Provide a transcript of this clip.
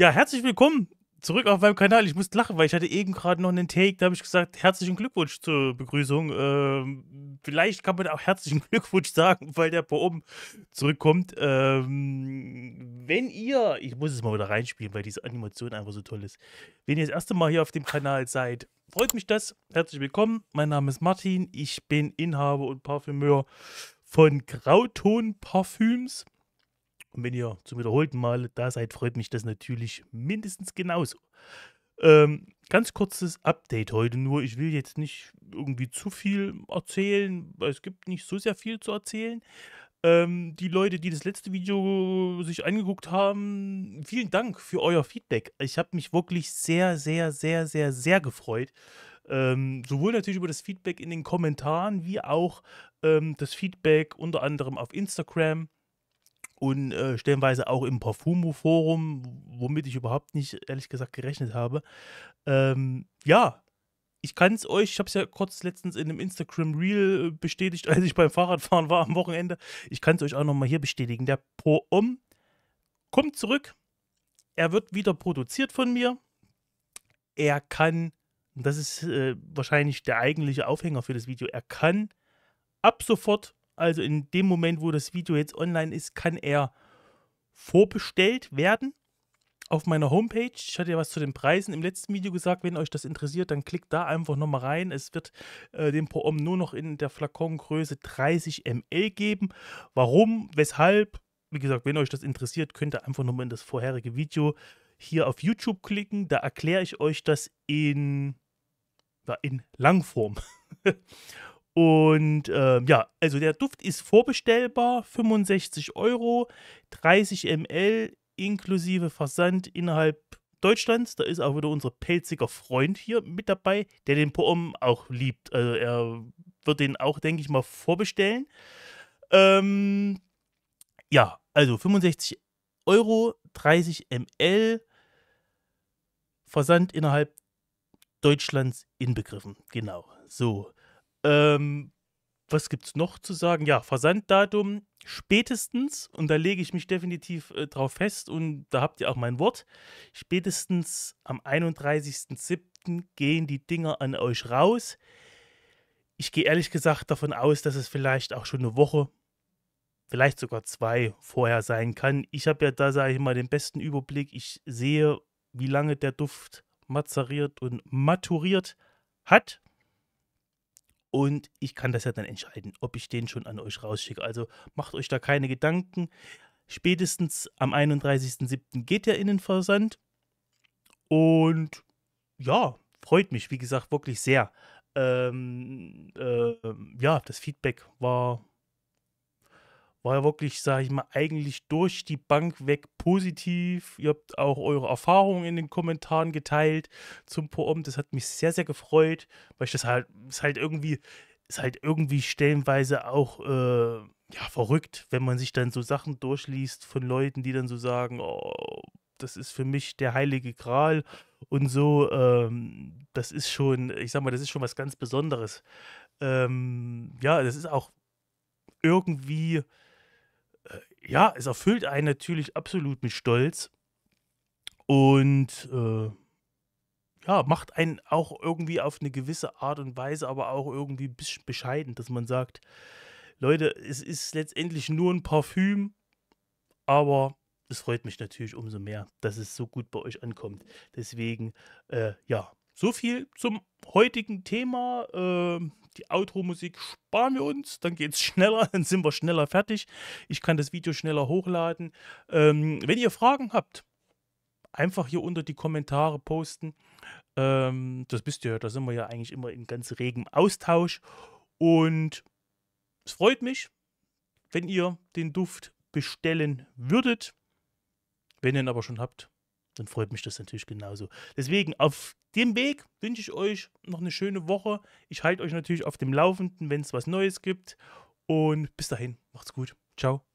Ja, herzlich willkommen zurück auf meinem Kanal. Ich musste lachen, weil ich hatte eben gerade noch einen Take, da habe ich gesagt, herzlichen Glückwunsch zur Begrüßung. Ähm, vielleicht kann man auch herzlichen Glückwunsch sagen, weil der bei oben zurückkommt. Ähm, wenn ihr, ich muss es mal wieder reinspielen, weil diese Animation einfach so toll ist. Wenn ihr das erste Mal hier auf dem Kanal seid, freut mich das. Herzlich willkommen. Mein Name ist Martin. Ich bin Inhaber und Parfümeur von Grauton Parfüms. Und wenn ihr zum wiederholten Mal da seid, freut mich das natürlich mindestens genauso. Ähm, ganz kurzes Update heute nur. Ich will jetzt nicht irgendwie zu viel erzählen. weil Es gibt nicht so sehr viel zu erzählen. Ähm, die Leute, die das letzte Video sich angeguckt haben, vielen Dank für euer Feedback. Ich habe mich wirklich sehr, sehr, sehr, sehr, sehr gefreut. Ähm, sowohl natürlich über das Feedback in den Kommentaren, wie auch ähm, das Feedback unter anderem auf Instagram und äh, stellenweise auch im Parfumo-Forum, womit ich überhaupt nicht, ehrlich gesagt, gerechnet habe. Ähm, ja, ich kann es euch, ich habe es ja kurz letztens in einem Instagram Reel äh, bestätigt, als ich beim Fahrradfahren war am Wochenende. Ich kann es euch auch nochmal hier bestätigen. Der Pro Om kommt zurück. Er wird wieder produziert von mir. Er kann, das ist äh, wahrscheinlich der eigentliche Aufhänger für das Video, er kann ab sofort also in dem Moment, wo das Video jetzt online ist, kann er vorbestellt werden auf meiner Homepage. Ich hatte ja was zu den Preisen im letzten Video gesagt. Wenn euch das interessiert, dann klickt da einfach nochmal rein. Es wird äh, den Poom nur noch in der Flakongröße 30 ml geben. Warum? Weshalb? Wie gesagt, wenn euch das interessiert, könnt ihr einfach nochmal in das vorherige Video hier auf YouTube klicken. Da erkläre ich euch das in, ja, in Langform. Und äh, ja, also der Duft ist vorbestellbar, 65 Euro, 30 ml inklusive Versand innerhalb Deutschlands. Da ist auch wieder unser pelziger Freund hier mit dabei, der den Poem auch liebt. Also er wird den auch, denke ich mal, vorbestellen. Ähm, ja, also 65 Euro, 30 ml, Versand innerhalb Deutschlands inbegriffen. Genau, so. Ähm, was gibt's noch zu sagen? Ja, Versanddatum spätestens, und da lege ich mich definitiv äh, drauf fest und da habt ihr auch mein Wort, spätestens am 31.07. gehen die Dinger an euch raus. Ich gehe ehrlich gesagt davon aus, dass es vielleicht auch schon eine Woche, vielleicht sogar zwei vorher sein kann. Ich habe ja da, sage ich mal, den besten Überblick. Ich sehe, wie lange der Duft mazeriert und maturiert hat. Und ich kann das ja dann entscheiden, ob ich den schon an euch rausschicke. Also macht euch da keine Gedanken. Spätestens am 31.07. geht der Innenversand. Und ja, freut mich, wie gesagt, wirklich sehr. Ähm, äh, ja, das Feedback war, war ja wirklich, sage ich mal, eigentlich durch die Bank weg positiv. Ihr habt auch eure Erfahrungen in den Kommentaren geteilt zum Poem. Das hat mich sehr, sehr gefreut, weil ich das halt, ist halt irgendwie, ist halt irgendwie stellenweise auch äh, ja, verrückt, wenn man sich dann so Sachen durchliest von Leuten, die dann so sagen, oh, das ist für mich der heilige Gral und so. Ähm, das ist schon, ich sag mal, das ist schon was ganz Besonderes. Ähm, ja, das ist auch irgendwie ja, es erfüllt einen natürlich absolut mit Stolz und äh, ja, macht einen auch irgendwie auf eine gewisse Art und Weise, aber auch irgendwie ein bisschen bescheiden, dass man sagt, Leute, es ist letztendlich nur ein Parfüm, aber es freut mich natürlich umso mehr, dass es so gut bei euch ankommt. Deswegen, äh, ja, so viel zum heutigen Thema. Ähm, die Outro-Musik sparen wir uns, dann geht es schneller, dann sind wir schneller fertig. Ich kann das Video schneller hochladen. Ähm, wenn ihr Fragen habt, einfach hier unter die Kommentare posten. Ähm, das wisst ihr, da sind wir ja eigentlich immer in ganz regem Austausch. Und es freut mich, wenn ihr den Duft bestellen würdet. Wenn ihr ihn aber schon habt, dann freut mich das natürlich genauso. Deswegen auf dem Weg wünsche ich euch noch eine schöne Woche. Ich halte euch natürlich auf dem Laufenden, wenn es was Neues gibt. Und bis dahin, macht's gut. Ciao.